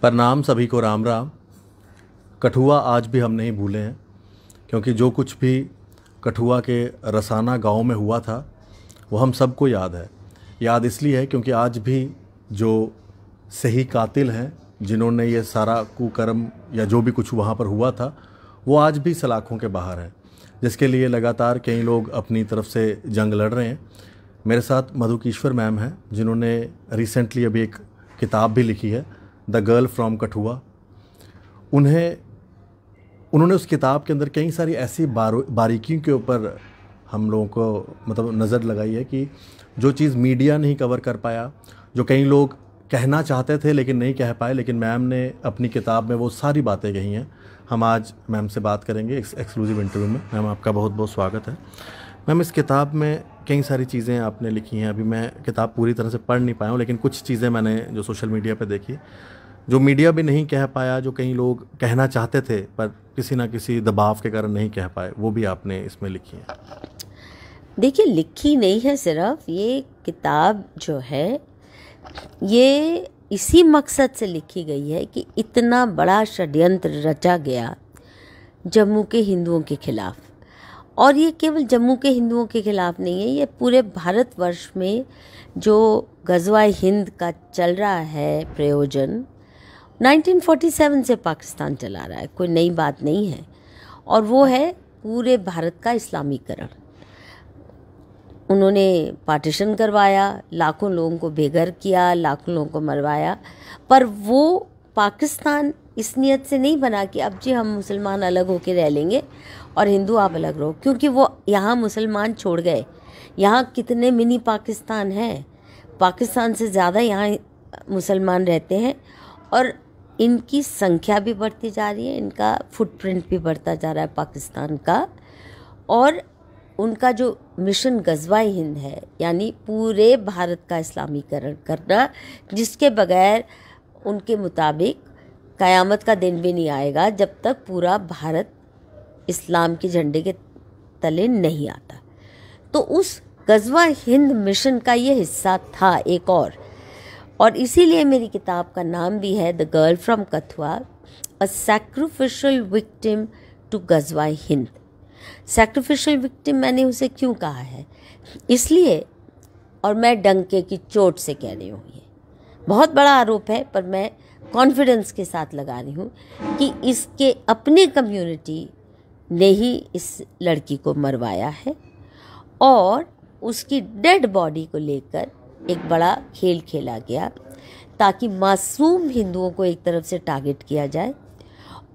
प्रणाम सभी को राम राम कठुआ आज भी हम नहीं भूले हैं क्योंकि जो कुछ भी कठुआ के रसाना गांव में हुआ था वो हम सबको याद है याद इसलिए है क्योंकि आज भी जो सही कातिल हैं जिन्होंने ये सारा कुकर्म या जो भी कुछ वहाँ पर हुआ था वो आज भी सलाखों के बाहर हैं जिसके लिए लगातार कई लोग अपनी तरफ से जंग लड़ रहे हैं मेरे साथ मधुकीश्वर मैम हैं जिन्होंने रिसेंटली अभी एक किताब भी लिखी है द गर्ल फ्रॉम कठुआ उन्हें उन्होंने उस किताब के अंदर कई सारी ऐसी बारीकियों के ऊपर हम लोगों को मतलब नज़र लगाई है कि जो चीज़ मीडिया नहीं कवर कर पाया जो कई लोग कहना चाहते थे लेकिन नहीं कह पाए लेकिन मैम ने अपनी किताब में वो सारी बातें कही हैं हम आज मैम से बात करेंगे एक एक्सक्लूसिव इंटरव्यू में मैम आपका बहुत बहुत स्वागत है मैम इस किताब में कई सारी चीज़ें आपने लिखी हैं अभी मैं किताब पूरी तरह से पढ़ नहीं पाया हूँ लेकिन कुछ चीज़ें मैंने जो सोशल मीडिया पर देखी जो मीडिया भी नहीं कह पाया जो कहीं लोग कहना चाहते थे पर किसी ना किसी दबाव के कारण नहीं कह पाए वो भी आपने इसमें लिखी है देखिए लिखी नहीं है सिर्फ ये किताब जो है ये इसी मकसद से लिखी गई है कि इतना बड़ा षड्यंत्र रचा गया जम्मू के हिंदुओं के खिलाफ और ये केवल जम्मू के हिंदुओं के खिलाफ नहीं है ये पूरे भारतवर्ष में जो गजवा हिंद का चल रहा है प्रयोजन 1947 से पाकिस्तान चला रहा है कोई नई बात नहीं है और वो है पूरे भारत का इस्लामीकरण उन्होंने पार्टीशन करवाया लाखों लोगों को बेघर किया लाखों लोगों को मरवाया पर वो पाकिस्तान इस नीयत से नहीं बना कि अब जी हम मुसलमान अलग होके रह लेंगे और हिंदू आप अलग रहो क्योंकि वो यहाँ मुसलमान छोड़ गए यहाँ कितने मिनी पाकिस्तान हैं पाकिस्तान से ज़्यादा यहाँ मुसलमान रहते हैं और इनकी संख्या भी बढ़ती जा रही है इनका फुटप्रिंट भी बढ़ता जा रहा है पाकिस्तान का और उनका जो मिशन गजवा हिंद है यानी पूरे भारत का इस्लामीकरण करना जिसके बगैर उनके मुताबिक क़यामत का दिन भी नहीं आएगा जब तक पूरा भारत इस्लाम के झंडे के तले नहीं आता तो उस गजवा हिंद मिशन का ये हिस्सा था एक और और इसीलिए मेरी किताब का नाम भी है the girl from Kathua a sacrificial victim to Ghazwa Hind sacrificial victim मैंने उसे क्यों कहा है इसलिए और मैं डंके की चोट से कह रही हूँ ये बहुत बड़ा आरोप है पर मैं कॉन्फिडेंस के साथ लगा रही हूँ कि इसके अपने कम्युनिटी ने ही इस लड़की को मरवाया है और उसकी डेड बॉडी को लेकर एक बड़ा खेल खेला गया ताकि मासूम हिंदुओं को एक तरफ से टारगेट किया जाए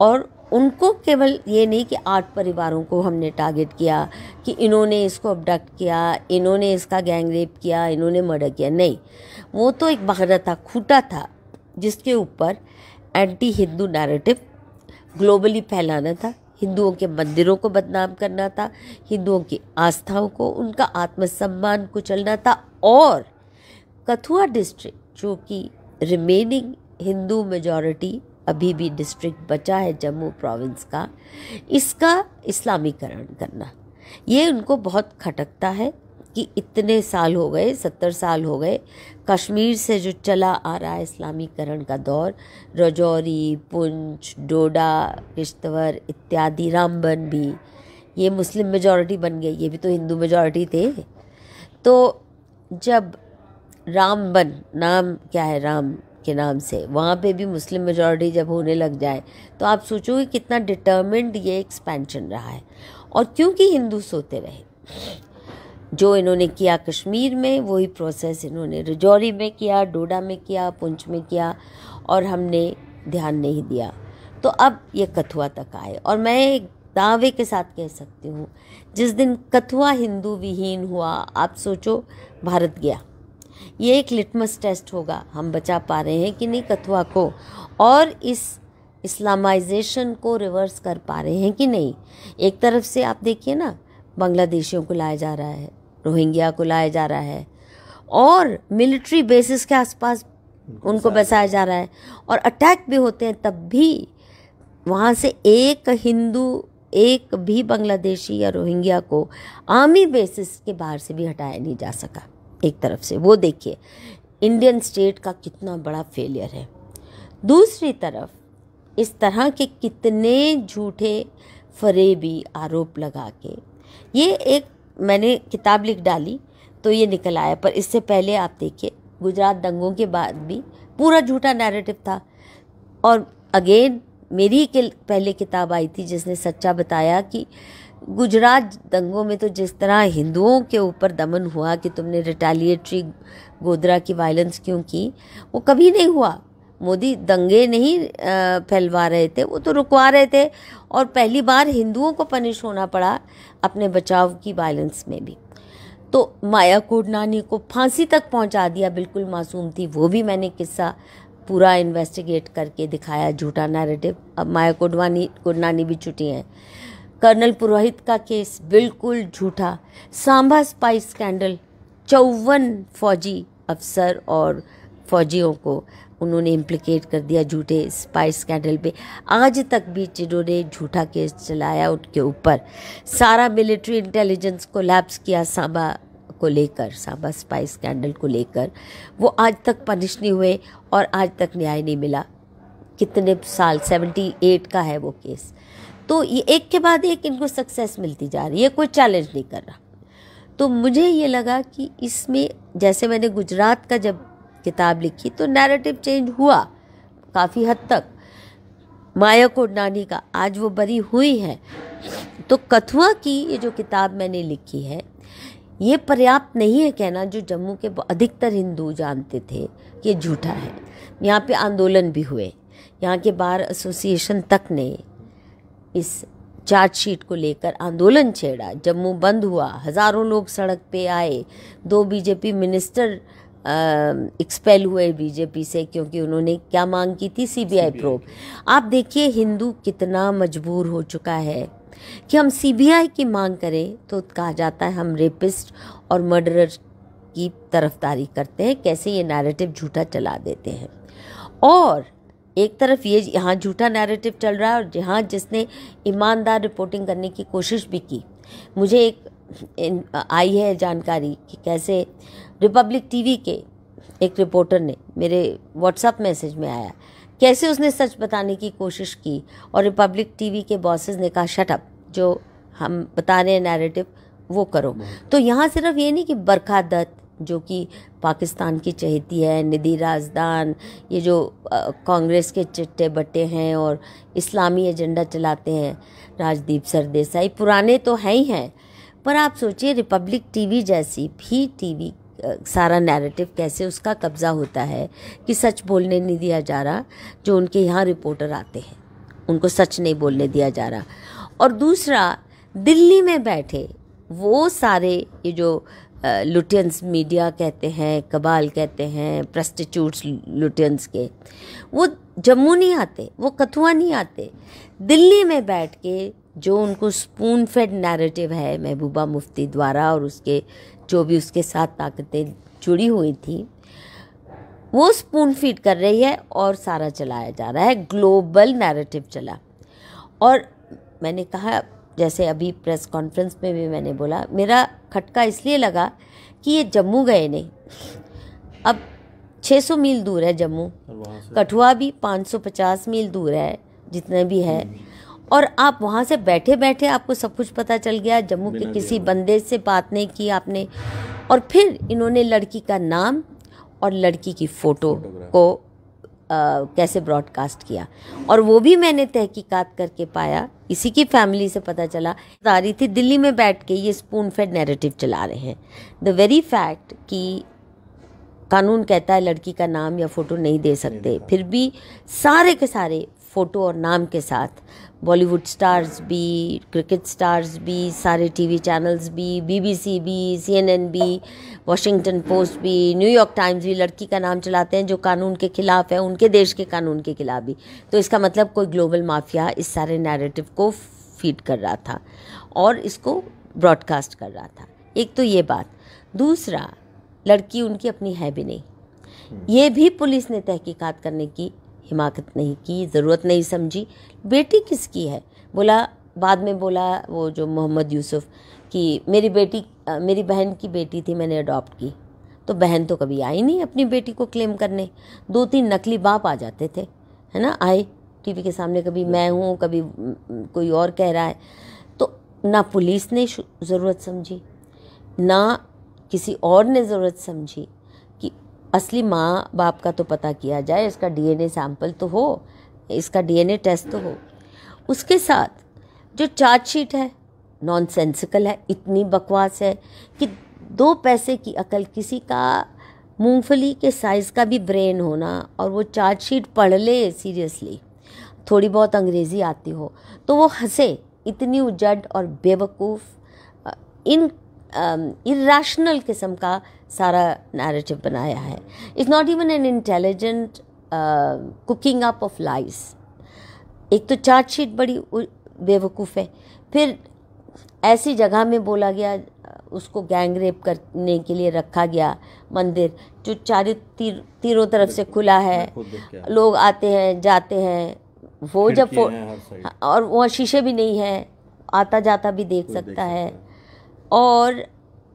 और उनको केवल ये नहीं कि आठ परिवारों को हमने टारगेट किया कि इन्होंने इसको अबडक्ट किया इन्होंने इसका गैंग रेप किया इन्होंने मर्डर किया नहीं वो तो एक बहरा था खूटा था जिसके ऊपर एंटी हिंदू नैरेटिव ग्लोबली फैलाना था हिंदुओं के मंदिरों को बदनाम करना था हिंदुओं की आस्थाओं को उनका आत्मसम्मान कुचलना था और कथुआ डिस्ट्रिक्ट जो कि रिमेनिंग हिंदू मेजॉरिटी अभी भी डिस्ट्रिक्ट बचा है जम्मू प्रोविंस का इसका इस्लामीकरण करना ये उनको बहुत खटकता है कि इतने साल हो गए सत्तर साल हो गए कश्मीर से जो चला आ रहा है इस्लामीकरण का दौर रजौरी पुंछ डोडा किश्तवर इत्यादि रामबन भी ये मुस्लिम मेजॉरिटी बन गई ये भी तो हिंदू मेजॉरिटी थे तो जब रामबन नाम क्या है राम के नाम से वहाँ पे भी मुस्लिम मेजॉरिटी जब होने लग जाए तो आप सोचो कि कितना डिटर्मेंड ये एक्सपेंशन रहा है और क्योंकि हिंदू सोते रहे जो इन्होंने किया कश्मीर में वही प्रोसेस इन्होंने रजौरी में किया डोडा में किया पुंछ में किया और हमने ध्यान नहीं दिया तो अब ये कथुआ तक आए और मैं एक दावे के साथ कह सकती हूँ जिस दिन कथुआ हिंदू विहीन हुआ आप सोचो भारत गया ये एक लिटमस टेस्ट होगा हम बचा पा रहे हैं कि नहीं कथुआ को और इस इस्लामाइजेशन को रिवर्स कर पा रहे हैं कि नहीं एक तरफ से आप देखिए ना बांग्लादेशियों को लाया जा रहा है रोहिंग्या को लाया जा रहा है और मिलिट्री बेसिस के आसपास उनको बसाया जा रहा है और अटैक भी होते हैं तब भी वहाँ से एक हिंदू एक भी बांग्लादेशी या रोहिंग्या को आर्मी बेसिस के बाहर से भी हटाया नहीं जा सका एक तरफ से वो देखिए इंडियन स्टेट का कितना बड़ा फेलियर है दूसरी तरफ इस तरह के कितने झूठे फरेबी आरोप लगा के ये एक मैंने किताब लिख डाली तो ये निकल आया पर इससे पहले आप देखिए गुजरात दंगों के बाद भी पूरा झूठा नैरेटिव था और अगेन मेरी के पहले किताब आई थी जिसने सच्चा बताया कि गुजरात दंगों में तो जिस तरह हिंदुओं के ऊपर दमन हुआ कि तुमने रिटेलिएटरी गोदरा की वायलेंस क्यों की वो कभी नहीं हुआ मोदी दंगे नहीं फैलवा रहे थे वो तो रुकवा रहे थे और पहली बार हिंदुओं को पनिश होना पड़ा अपने बचाव की वायलेंस में भी तो माया कोडनानी को फांसी तक पहुंचा दिया बिल्कुल मासूम थी वो भी मैंने किस्सा पूरा इन्वेस्टिगेट करके दिखाया झूठा नैरेटिव अब माया कोडवानी कोडनानी भी छुटी हैं कर्नल पुरोहित का केस बिल्कुल झूठा सांभा स्पाइस स्कैंडल चौवन फौजी अफसर और फौजियों को उन्होंने इम्प्लिकेट कर दिया झूठे स्पाइस स्कैंडल पे आज तक भी जिन्होंने झूठा केस चलाया उनके ऊपर सारा मिलिट्री इंटेलिजेंस को लैप्स किया सांबा को लेकर सांबा स्पाइस स्कैंडल को लेकर वो आज तक पनिश नहीं हुए और आज तक न्याय नहीं मिला कितने साल सेवेंटी एट का है वो केस तो ये एक के बाद एक इनको सक्सेस मिलती जा रही है कोई चैलेंज नहीं कर रहा तो मुझे ये लगा कि इसमें जैसे मैंने गुजरात का जब किताब लिखी तो नैरेटिव चेंज हुआ काफ़ी हद तक माया कोडनानी का आज वो बरी हुई है तो कथुआ की ये जो किताब मैंने लिखी है ये पर्याप्त नहीं है कहना जो जम्मू के अधिकतर हिंदू जानते थे कि झूठा है यहाँ पे आंदोलन भी हुए यहाँ के बार एसोसिएशन तक ने इस चार्जशीट को लेकर आंदोलन छेड़ा जम्मू बंद हुआ हज़ारों लोग सड़क पे आए दो बीजेपी मिनिस्टर एक्सपेल हुए बीजेपी से क्योंकि उन्होंने क्या मांग की थी सीबीआई प्रोब आप देखिए हिंदू कितना मजबूर हो चुका है कि हम सीबीआई की मांग करें तो कहा जाता है हम रेपिस्ट और मर्डरर की तरफदारी करते हैं कैसे ये नैरेटिव झूठा चला देते हैं और एक तरफ ये यहाँ झूठा नैरेटिव चल रहा है और यहाँ जिसने ईमानदार रिपोर्टिंग करने की कोशिश भी की मुझे एक आई है जानकारी कि कैसे रिपब्लिक टीवी के एक रिपोर्टर ने मेरे व्हाट्सएप मैसेज में आया कैसे उसने सच बताने की कोशिश की और रिपब्लिक टीवी के बॉसेस ने कहा शटअप जो हम बता रहे हैं नैरेटिव वो करो हम्म। तो यहाँ सिर्फ ये नहीं कि बरखा दत्त जो कि पाकिस्तान की चहेती है निधि राजदान ये जो कांग्रेस के चिट्टे बट्टे हैं और इस्लामी एजेंडा चलाते हैं राजदीप सरदेसाई पुराने तो हैं ही हैं पर आप सोचिए रिपब्लिक टीवी जैसी भी टीवी सारा नैरेटिव कैसे उसका कब्ज़ा होता है कि सच बोलने नहीं दिया जा रहा जो उनके यहाँ रिपोर्टर आते हैं उनको सच नहीं बोलने दिया जा रहा और दूसरा दिल्ली में बैठे वो सारे ये जो लुटियंस मीडिया कहते हैं कबाल कहते हैं प्रस्टिट्यूट्स लुटियंस के वो जम्मू नहीं आते वो कथुआ नहीं आते दिल्ली में बैठ के जो उनको स्पून फेड नैरेटिव है महबूबा मुफ्ती द्वारा और उसके जो भी उसके साथ ताकतें जुड़ी हुई थी वो स्पून फीड कर रही है और सारा चलाया जा रहा है ग्लोबल नैरेटिव चला और मैंने कहा जैसे अभी प्रेस कॉन्फ्रेंस में भी मैंने बोला मेरा खटका इसलिए लगा कि ये जम्मू गए नहीं अब 600 मील दूर है जम्मू कठुआ भी 550 मील दूर है जितने भी है हम्म। और आप वहाँ से बैठे बैठे आपको सब कुछ पता चल गया जम्मू के किसी बंदे से बात नहीं की आपने और फिर इन्होंने लड़की का नाम और लड़की की फ़ोटो को कैसे ब्रॉडकास्ट किया और वो भी मैंने तहकीकात करके पाया इसी की फैमिली से पता चला आ रही थी दिल्ली में बैठ के ये स्पून फेड नैरेटिव चला रहे हैं द वेरी फैक्ट कि कानून कहता है लड़की का नाम या फ़ोटो नहीं दे सकते फिर भी सारे के सारे फ़ोटो और नाम के साथ बॉलीवुड स्टार्स भी क्रिकेट स्टार्स भी सारे टीवी चैनल्स भी बीबीसी भी सीएनएन भी वॉशिंगटन पोस्ट भी न्यूयॉर्क टाइम्स भी लड़की का नाम चलाते हैं जो कानून के ख़िलाफ़ है उनके देश के कानून के ख़िलाफ़ भी तो इसका मतलब कोई ग्लोबल माफिया इस सारे नैरेटिव को फीड कर रहा था और इसको ब्रॉडकास्ट कर रहा था एक तो ये बात दूसरा लड़की उनकी अपनी है भी नहीं ये भी पुलिस ने तहकीकात करने की हिमाकत नहीं की ज़रूरत नहीं समझी बेटी किसकी है बोला बाद में बोला वो जो मोहम्मद यूसुफ कि मेरी बेटी मेरी बहन की बेटी थी मैंने अडॉप्ट की तो बहन तो कभी आई नहीं अपनी बेटी को क्लेम करने दो तीन नकली बाप आ जाते थे है ना आए टीवी के सामने कभी मैं हूँ कभी कोई और कह रहा है तो ना पुलिस ने ज़रूरत समझी ना किसी और ने ज़रूरत समझी असली माँ बाप का तो पता किया जाए इसका डीएनए सैंपल तो हो इसका डीएनए टेस्ट तो हो उसके साथ जो चार्ज शीट है नॉन सेंसिकल है इतनी बकवास है कि दो पैसे की अकल किसी का मूंगफली के साइज़ का भी ब्रेन होना और वो चार्ज शीट पढ़ ले सीरियसली थोड़ी बहुत अंग्रेज़ी आती हो तो वो हंसे इतनी उजड और बेवकूफ़ इन इर्राशनल किस्म का सारा नैरेटिव बनाया है it's not even an intelligent cooking up of lies एक तो चार्जशीट बड़ी बेवकूफ़ है फिर ऐसी जगह में बोला गया उसको गैंग रेप करने के लिए रखा गया मंदिर जो चारों तीर तीरों तरफ से खुला है लोग आते हैं जाते हैं वो जब वो हाँ, और वहाँ शीशे भी नहीं है आता जाता भी देख सकता है और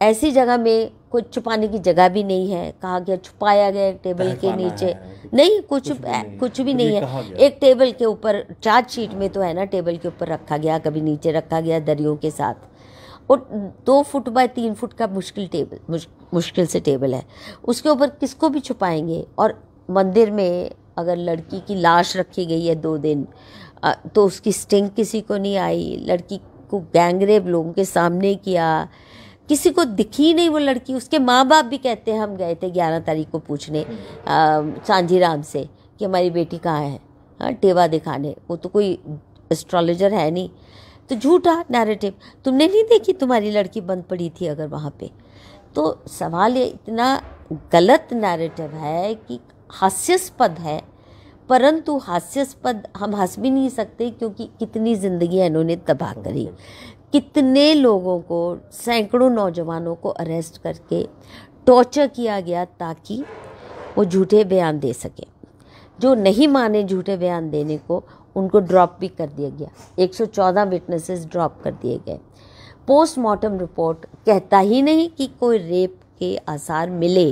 ऐसी जगह में कुछ छुपाने की जगह भी नहीं है कहा गया छुपाया गया एक टेबल के नीचे नहीं कुछ कुछ भी नहीं, कुछ भी नहीं है एक टेबल के ऊपर चार्ज शीट में तो है ना टेबल के ऊपर रखा गया कभी नीचे रखा गया दरियों के साथ और दो फुट बाय तीन फुट का मुश्किल टेबल मुश्किल से टेबल है उसके ऊपर किसको भी छुपाएंगे और मंदिर में अगर लड़की की लाश रखी गई है दो दिन तो उसकी स्टिंग किसी को नहीं आई लड़की को गैंगरेप लोगों के सामने किया किसी को दिखी नहीं वो लड़की उसके माँ बाप भी कहते हैं हम गए थे ग्यारह तारीख को पूछने सांझी राम से कि हमारी बेटी कहाँ है हाँ टेवा दिखाने वो तो कोई एस्ट्रोलॉजर है नहीं तो झूठा नैरेटिव तुमने नहीं देखी तुम्हारी लड़की बंद पड़ी थी अगर वहाँ पे तो सवाल ये इतना गलत नैरेटिव है कि हास्यास्पद है परंतु हास्यास्पद हम हंस भी नहीं सकते क्योंकि कितनी ज़िंदगी इन्होंने तबाह करी कितने लोगों को सैकड़ों नौजवानों को अरेस्ट करके टॉर्चर किया गया ताकि वो झूठे बयान दे सके जो नहीं माने झूठे बयान देने को उनको ड्रॉप भी कर दिया गया 114 विटनेसेस ड्रॉप कर दिए गए पोस्टमार्टम रिपोर्ट कहता ही नहीं कि कोई रेप के आसार मिले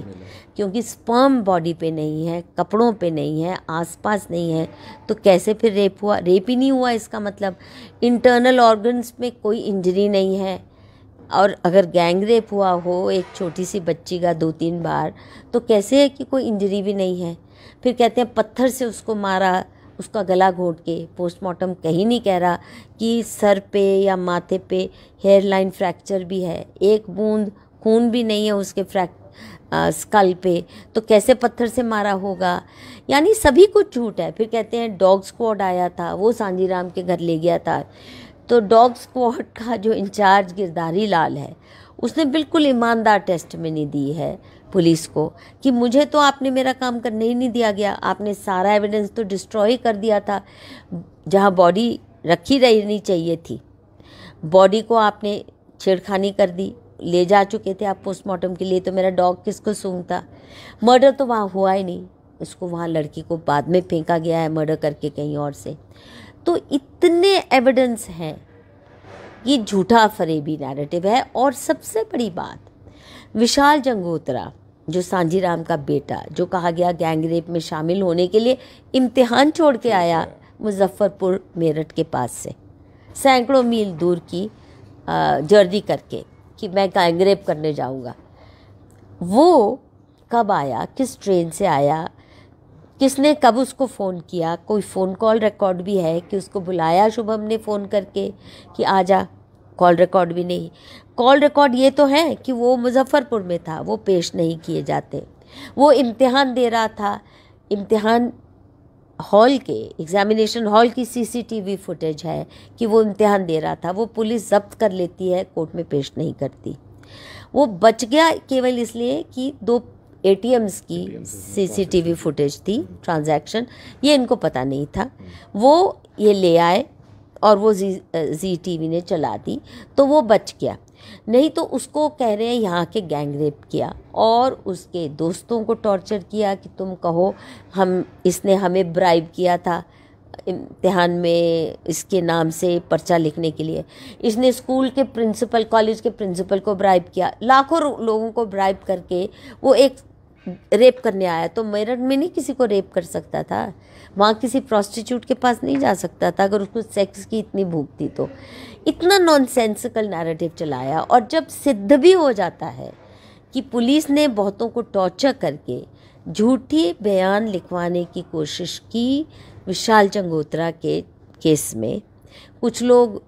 क्योंकि स्पर्म बॉडी पे नहीं है कपड़ों पे नहीं है आसपास नहीं है तो कैसे फिर रेप हुआ रेप ही नहीं हुआ इसका मतलब इंटरनल ऑर्गन्स में कोई इंजरी नहीं है और अगर गैंग रेप हुआ हो एक छोटी सी बच्ची का दो तीन बार तो कैसे है कि कोई इंजरी भी नहीं है फिर कहते हैं पत्थर से उसको मारा उसका गला घोट के पोस्टमार्टम कहीं नहीं कह रहा कि सर पे या माथे पे हेयर लाइन फ्रैक्चर भी है एक बूंद खून भी नहीं है उसके फ्रैक्ट स्कल पे तो कैसे पत्थर से मारा होगा यानी सभी कुछ झूठ है फिर कहते हैं डॉग स्क्वाड आया था वो सांझी राम के घर ले गया था तो डॉग स्क्वाड का जो इंचार्ज गिरधारी लाल है उसने बिल्कुल ईमानदार टेस्ट में नहीं दी है पुलिस को कि मुझे तो आपने मेरा काम करने ही नहीं दिया गया आपने सारा एविडेंस तो डिस्ट्रॉय कर दिया था जहाँ बॉडी रखी रहनी चाहिए थी बॉडी को आपने छेड़खानी कर दी ले जा चुके थे आप पोस्टमार्टम के लिए तो मेरा डॉग किसको सूंघता मर्डर तो वहाँ हुआ ही नहीं उसको वहाँ लड़की को बाद में फेंका गया है मर्डर करके कहीं और से तो इतने एविडेंस हैं ये झूठा फरेबी नैरेटिव है और सबसे बड़ी बात विशाल जंगोत्रा जो सांझी राम का बेटा जो कहा गया गैंगरेप में शामिल होने के लिए इम्तिहान छोड़ के आया मुजफ्फरपुर मेरठ के पास से सैकड़ों मील दूर की जर्दी करके कि मैं गैंगरेप करने जाऊँगा वो कब आया किस ट्रेन से आया किसने कब उसको फ़ोन किया कोई फ़ोन कॉल रिकॉर्ड भी है कि उसको बुलाया शुभम ने फ़ोन करके कि आ जा कॉल रिकॉर्ड भी नहीं कॉल रिकॉर्ड ये तो है कि वो मुजफ्फ़रपुर में था वो पेश नहीं किए जाते वो इम्तिहान दे रहा था इम्तिहान हॉल के एग्जामिनेशन हॉल की सीसीटीवी फुटेज है कि वो इम्तिहान दे रहा था वो पुलिस जब्त कर लेती है कोर्ट में पेश नहीं करती वो बच गया केवल इसलिए कि दो एटीएम्स की सीसीटीवी फुटेज थी ट्रांजैक्शन हम्म। ये इनको पता नहीं था हम्म। वो ये ले आए और वो जी जी टी ने चला दी तो वो बच गया नहीं तो उसको कह रहे हैं यहाँ के गैंग रेप किया और उसके दोस्तों को टॉर्चर किया कि तुम कहो हम इसने हमें ब्राइब किया था इम्तहान में इसके नाम से पर्चा लिखने के लिए इसने स्कूल के प्रिंसिपल कॉलेज के प्रिंसिपल को ब्राइब किया लाखों लोगों को ब्राइब करके वो एक रेप करने आया तो मेरठ में नहीं किसी को रेप कर सकता था वहाँ किसी प्रॉस्टिट्यूट के पास नहीं जा सकता था अगर उसको सेक्स की इतनी भूख थी तो इतना नॉनसेंसिकल नैरेटिव चलाया और जब सिद्ध भी हो जाता है कि पुलिस ने बहुतों को टॉर्चर करके झूठी बयान लिखवाने की कोशिश की विशाल चंगोत्रा के केस में कुछ लोग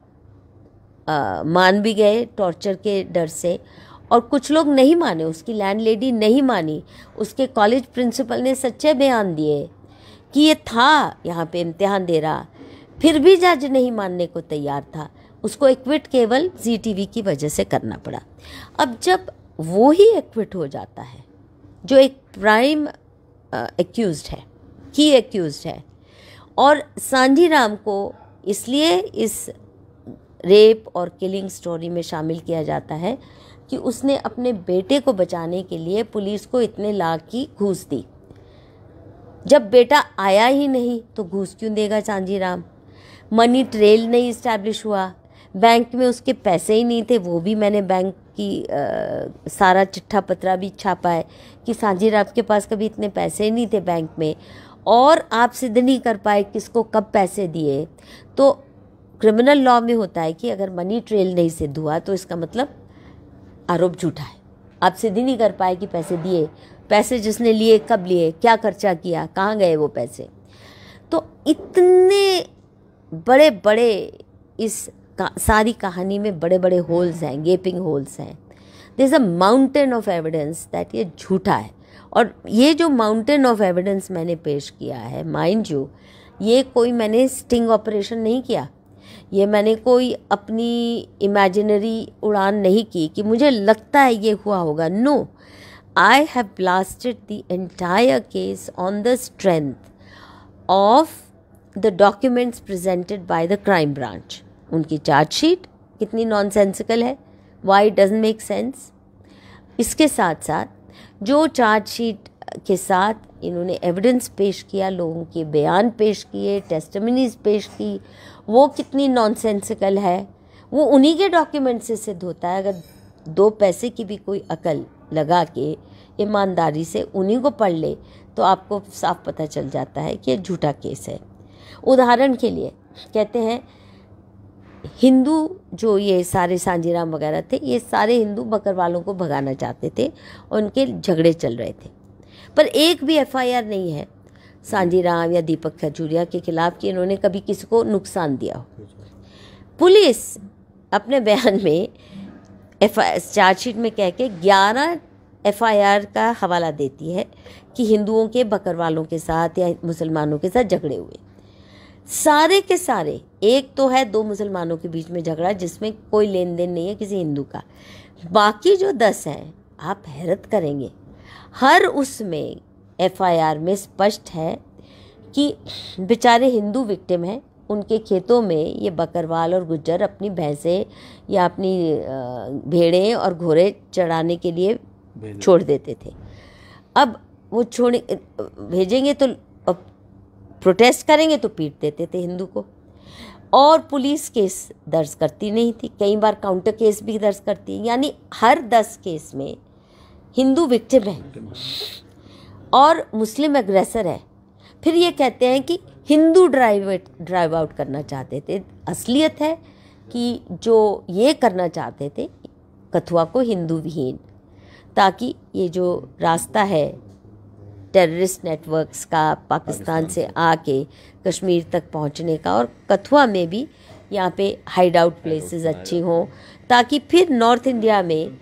आ, मान भी गए टॉर्चर के डर से और कुछ लोग नहीं माने उसकी लैंडलेडी नहीं मानी उसके कॉलेज प्रिंसिपल ने सच्चे बयान दिए कि ये था यहाँ पे इम्तिहान दे रहा फिर भी जज नहीं मानने को तैयार था उसको एक्विट केवल जी की वजह से करना पड़ा अब जब वो ही एक्विट हो जाता है जो एक प्राइम एक्यूज है की एक्यूज है और सांझी राम को इसलिए इस रेप और किलिंग स्टोरी में शामिल किया जाता है कि उसने अपने बेटे को बचाने के लिए पुलिस को इतने लाख की घूस दी जब बेटा आया ही नहीं तो घूस क्यों देगा चांजी राम मनी ट्रेल नहीं इस्टेब्लिश हुआ बैंक में उसके पैसे ही नहीं थे वो भी मैंने बैंक की आ, सारा चिट्ठा पत्रा भी छापा है कि सांझी राम के पास कभी इतने पैसे ही नहीं थे बैंक में और आप सिद्ध नहीं कर पाए किसको कब पैसे दिए तो क्रिमिनल लॉ में होता है कि अगर मनी ट्रेल नहीं सिद्ध हुआ तो इसका मतलब आरोप झूठा है आप सिद्धि नहीं कर पाए कि पैसे दिए पैसे जिसने लिए कब लिए क्या खर्चा किया कहाँ गए वो पैसे तो इतने बड़े बड़े इस का, सारी कहानी में बड़े बड़े होल्स हैं गेपिंग होल्स हैं is a mountain of evidence that ये झूठा है और ये जो माउंटेन ऑफ एविडेंस मैंने पेश किया है माइंड यू ये कोई मैंने स्टिंग ऑपरेशन नहीं किया ये मैंने कोई अपनी इमेजिनरी उड़ान नहीं की कि मुझे लगता है ये हुआ होगा no I have blasted the entire case on the strength of the documents presented by the crime branch उनकी चार्जशीट कितनी नॉनसेंसिकल है वाई डज मेक सेंस इसके साथ साथ जो चार्जशीट के साथ इन्होंने एविडेंस पेश किया लोगों के बयान पेश किए टेस्टमनीज पेश की वो कितनी नॉनसेंसिकल है वो उन्हीं के डॉक्यूमेंट से सिद्ध होता है अगर दो पैसे की भी कोई अकल लगा के ईमानदारी से उन्हीं को पढ़ ले तो आपको साफ पता चल जाता है कि झूठा केस है उदाहरण के लिए कहते हैं हिंदू जो ये सारे सांजीराम वगैरह थे ये सारे हिंदू बकरवालों को भगाना चाहते थे और उनके झगड़े चल रहे थे पर एक भी एफआईआर नहीं है सांजी राम या दीपक खजूरिया के खिलाफ कि इन्होंने कभी किसी को नुकसान दिया हो पुलिस अपने बयान में एफ चार्जशीट में कह के ग्यारह एफ का हवाला देती है कि हिंदुओं के बकरवालों के साथ या मुसलमानों के साथ झगड़े हुए सारे के सारे एक तो है दो मुसलमानों के बीच में झगड़ा जिसमें कोई लेन देन नहीं है किसी हिंदू का बाकी जो दस हैं आप हैरत करेंगे हर उसमें एफआईआर में स्पष्ट है कि बेचारे हिंदू विक्टिम हैं उनके खेतों में ये बकरवाल और गुज्जर अपनी भैंसें या अपनी भेड़े और घोड़े चढ़ाने के लिए छोड़ देते थे अब वो छोड़ भेजेंगे तो प्रोटेस्ट करेंगे तो पीट देते थे हिंदू को और पुलिस केस दर्ज करती नहीं थी कई बार काउंटर केस भी दर्ज करती यानी हर दस केस में हिंदू विक्टिम हैं और मुस्लिम एग्रेसर है फिर ये कहते हैं कि हिंदू ड्राइव ड्राइव आउट करना चाहते थे असलियत है कि जो ये करना चाहते थे कथुआ को हिंदू विहीन ताकि ये जो रास्ता है टेररिस्ट नेटवर्क्स का पाकिस्तान से आके कश्मीर तक पहुंचने का और कथुआ में भी यहाँ पे हाइड आउट प्लेसेस अच्छी हों ताकि फिर नॉर्थ इंडिया में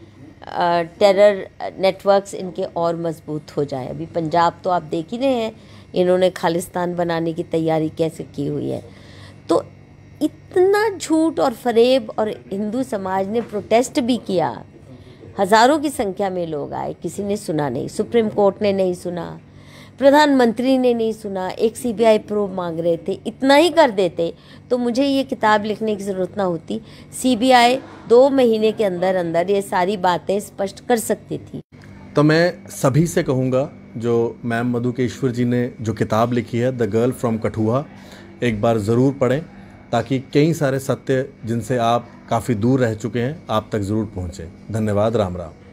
टेरर नेटवर्क्स इनके और मजबूत हो जाए अभी पंजाब तो आप देख ही रहे हैं इन्होंने खालिस्तान बनाने की तैयारी कैसे की हुई है तो इतना झूठ और फरेब और हिंदू समाज ने प्रोटेस्ट भी किया हज़ारों की संख्या में लोग आए किसी ने सुना नहीं सुप्रीम कोर्ट ने नहीं सुना प्रधानमंत्री ने नहीं सुना एक सीबीआई प्रूफ मांग रहे थे इतना ही कर देते तो मुझे ये किताब लिखने की ज़रूरत ना होती सीबीआई दो महीने के अंदर अंदर ये सारी बातें स्पष्ट कर सकती थी तो मैं सभी से कहूँगा जो मैम मधुकेश्वर जी ने जो किताब लिखी है द गर्ल फ्रॉम कठुआ एक बार ज़रूर पढ़ें ताकि कई सारे सत्य जिनसे आप काफ़ी दूर रह चुके हैं आप तक ज़रूर पहुँचें धन्यवाद राम राम